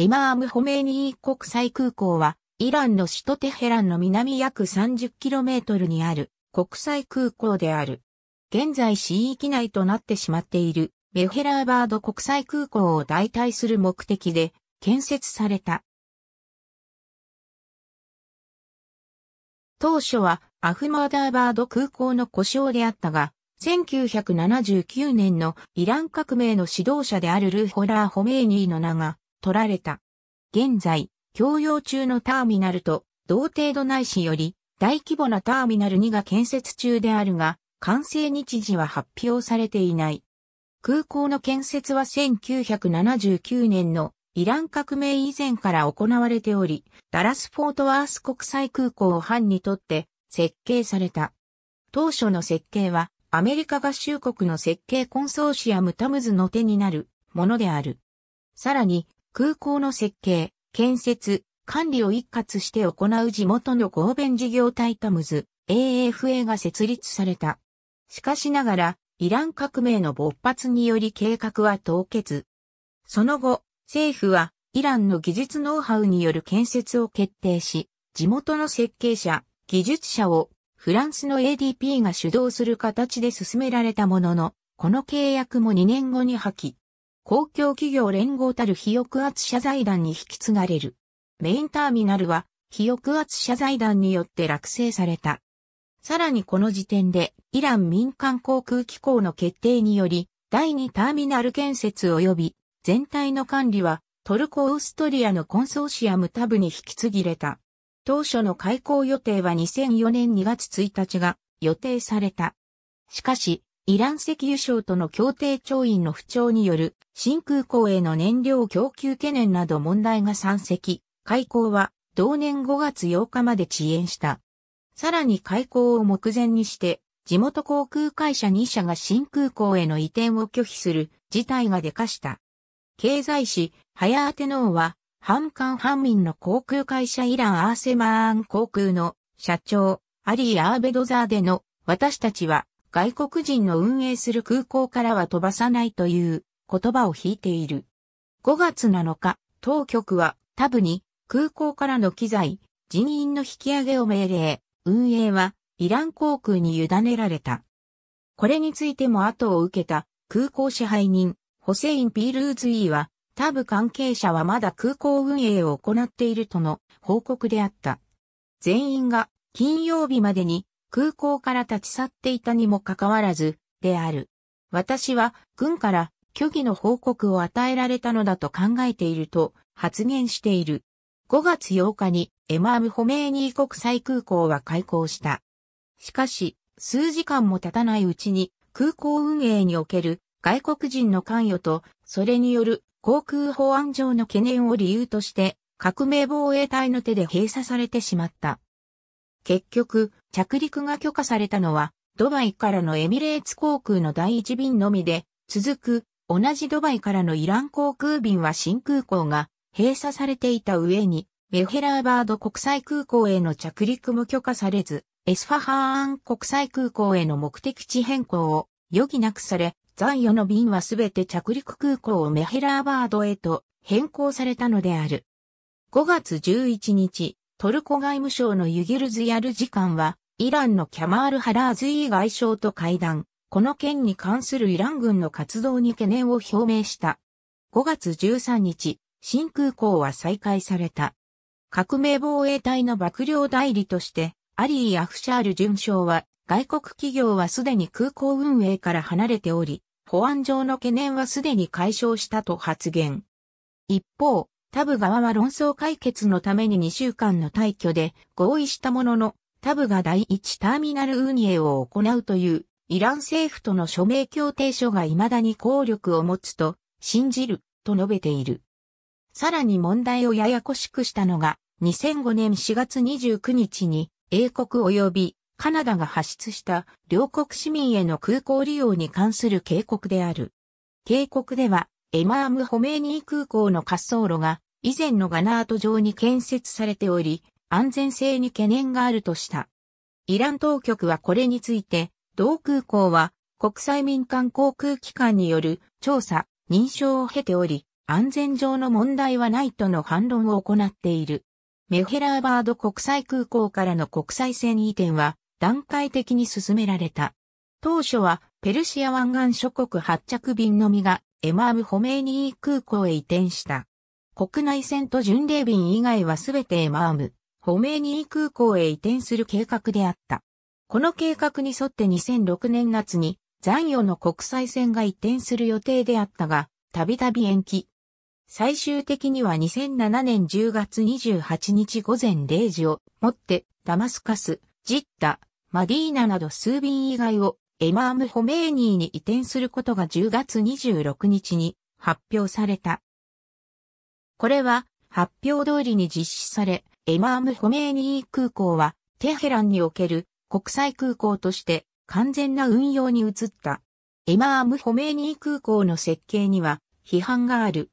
エマーム・ホメイニー国際空港は、イランの首都テヘランの南約 30km にある国際空港である。現在市域内となってしまっているメヘラーバード国際空港を代替する目的で建設された。当初はアフマーダーバード空港の故障であったが、1979年のイラン革命の指導者であるルーホラー・ホメイニーの名が取られた。現在、供用中のターミナルと同程度ないしより大規模なターミナル2が建設中であるが、完成日時は発表されていない。空港の建設は1979年のイラン革命以前から行われており、ダラス・フォートワース国際空港を藩にとって設計された。当初の設計はアメリカ合衆国の設計コンソーシアムタムズの手になるものである。さらに空港の設計、建設、管理を一括して行う地元の合弁事業体タムズ、AFA が設立された。しかしながら、イラン革命の勃発により計画は凍結。その後、政府はイランの技術ノウハウによる建設を決定し、地元の設計者、技術者をフランスの ADP が主導する形で進められたものの、この契約も2年後に破棄。公共企業連合たる非抑圧者財団に引き継がれる。メインターミナルは非抑圧者財団によって落成された。さらにこの時点でイラン民間航空機構の決定により第2ターミナル建設及び全体の管理はトルコ・オーストリアのコンソーシアムタブに引き継ぎれた。当初の開港予定は2004年2月1日が予定された。しかし、イラン石油省との協定調印の不調による新空港への燃料供給懸念など問題が山積、開港は同年5月8日まで遅延した。さらに開港を目前にして、地元航空会社2社が新空港への移転を拒否する事態が出かした。経済誌、早当て脳は、反韓反民の航空会社イランアーセマーン航空の社長、アリー・アーベドザーでの、私たちは外国人の運営する空港からは飛ばさないという言葉を引いている。5月7日、当局はタブに空港からの機材、人員の引き上げを命令、運営はイラン航空に委ねられた。これについても後を受けた空港支配人、ホセイン・ピールーズイーは、タブ関係者はまだ空港運営を行っているとの報告であった。全員が金曜日までに空港から立ち去っていたにもかかわらず、である。私は軍から虚偽の報告を与えられたのだと考えていると発言している。5月8日にエマーム・ホメーニー国際空港は開港した。しかし、数時間も経たないうちに空港運営における外国人の関与と、それによる航空法案上の懸念を理由として、革命防衛隊の手で閉鎖されてしまった。結局、着陸が許可されたのは、ドバイからのエミレーツ航空の第一便のみで、続く同じドバイからのイラン航空便は新空港が閉鎖されていた上に、メヘラーバード国際空港への着陸も許可されず、エスファハーン国際空港への目的地変更を余儀なくされ、残余の便はすべて着陸空港をメヘラーバードへと変更されたのである。5月11日、トルコ外務省のユギルズ・ヤル時間は、イランのキャマール・ハラーズイー外相と会談。この件に関するイラン軍の活動に懸念を表明した。5月13日、新空港は再開された。革命防衛隊の幕僚代理として、アリー・アフシャール巡将は、外国企業はすでに空港運営から離れており、保安上の懸念はすでに解消したと発言。一方、タブ側は論争解決のために2週間の退去で合意したものの、タブが第1ターミナル運営を行うというイラン政府との署名協定書が未だに効力を持つと信じると述べている。さらに問題をややこしくしたのが2005年4月29日に英国及びカナダが発出した両国市民への空港利用に関する警告である。警告ではエマームホメーニー空港の滑走路が以前のガナート上に建設されており安全性に懸念があるとした。イラン当局はこれについて同空港は国際民間航空機関による調査、認証を経ており、安全上の問題はないとの反論を行っている。メヘラーバード国際空港からの国際線移転は段階的に進められた。当初はペルシア湾岸諸国発着便のみがエマーム・ホメーニー空港へ移転した。国内線と巡礼便以外はすべてエマーム、ホメーニー空港へ移転する計画であった。この計画に沿って2006年夏に残余の国際線が移転する予定であったが、たびたび延期。最終的には2007年10月28日午前0時をもってダマスカス、ジッタ、マディーナなど数便以外をエマーム・ホメーニーに移転することが10月26日に発表された。これは発表通りに実施され、エマーム・ホメーニー空港はテヘランにおける国際空港として完全な運用に移った。エマーム・ホメーニー空港の設計には批判がある。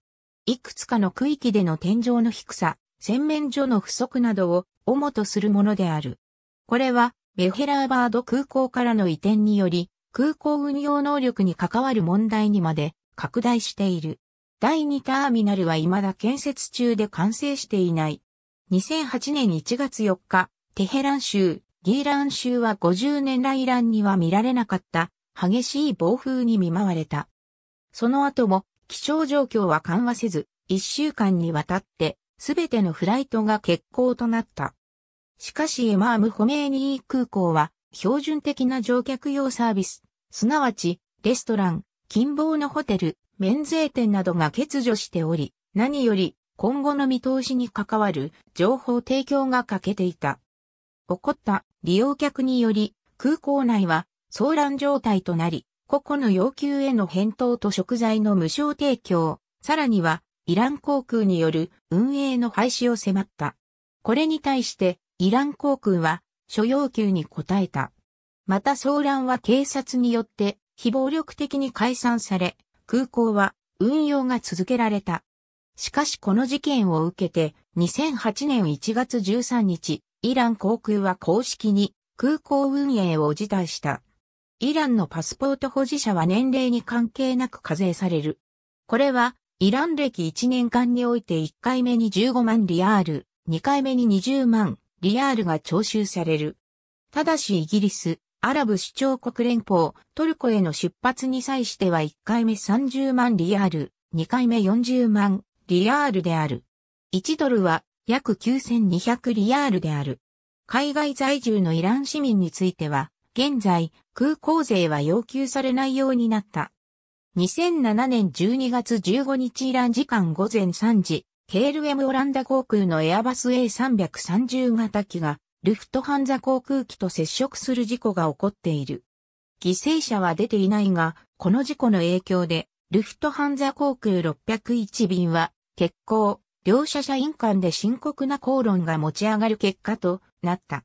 いくつかの区域での天井の低さ、洗面所の不足などを主とするものである。これはメヘラーバード空港からの移転により空港運用能力に関わる問題にまで拡大している。第2ターミナルは未だ建設中で完成していない。2008年1月4日、テヘラン州ギーラン州は50年来乱には見られなかった激しい暴風に見舞われた。その後も気象状況は緩和せず、1週間にわたってすべてのフライトが欠航となった。しかしエマーム・ホメーニー空港は標準的な乗客用サービス、すなわちレストラン、近傍のホテル、免税店などが欠如しており、何より今後の見通しに関わる情報提供が欠けていた。起こった利用客により、空港内は騒乱状態となり、個々の要求への返答と食材の無償提供、さらにはイラン航空による運営の廃止を迫った。これに対してイラン航空は諸要求に応えた。また騒乱は警察によって非暴力的に解散され、空港は運用が続けられた。しかしこの事件を受けて2008年1月13日、イラン航空は公式に空港運営を辞退した。イランのパスポート保持者は年齢に関係なく課税される。これは、イラン歴1年間において1回目に15万リアール、2回目に20万リアールが徴収される。ただしイギリス、アラブ首長国連邦、トルコへの出発に際しては1回目30万リアール、2回目40万リアールである。1ドルは約9200リヤールである。海外在住のイラン市民については、現在、空港税は要求されないようになった。2007年12月15日イラン時間午前3時、KLM オランダ航空のエアバス A330 型機が、ルフトハンザ航空機と接触する事故が起こっている。犠牲者は出ていないが、この事故の影響で、ルフトハンザ航空601便は、欠航、両者社員間で深刻な口論が持ち上がる結果となった。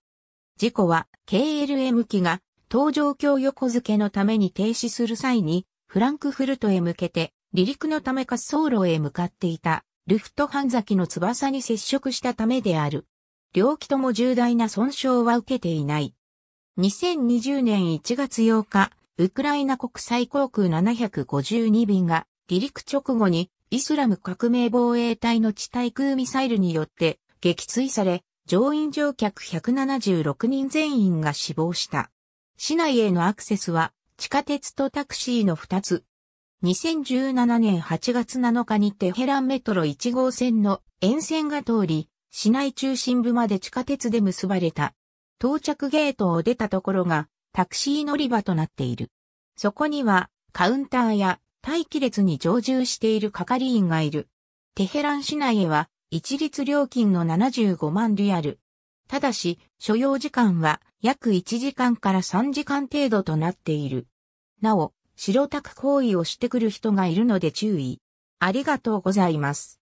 事故は KLM 機が搭乗橋横付けのために停止する際にフランクフルトへ向けて離陸のため滑走路へ向かっていたルフトハンザキの翼に接触したためである。両機とも重大な損傷は受けていない。2020年1月8日、ウクライナ国際航空752便が離陸直後にイスラム革命防衛隊の地対空ミサイルによって撃墜され、乗員乗客176人全員が死亡した。市内へのアクセスは地下鉄とタクシーの2つ。2017年8月7日にテヘランメトロ1号線の沿線が通り、市内中心部まで地下鉄で結ばれた。到着ゲートを出たところがタクシー乗り場となっている。そこにはカウンターや待機列に常住している係員がいる。テヘラン市内へは一律料金の75万リアル。ただし、所要時間は約1時間から3時間程度となっている。なお、白宅行為をしてくる人がいるので注意。ありがとうございます。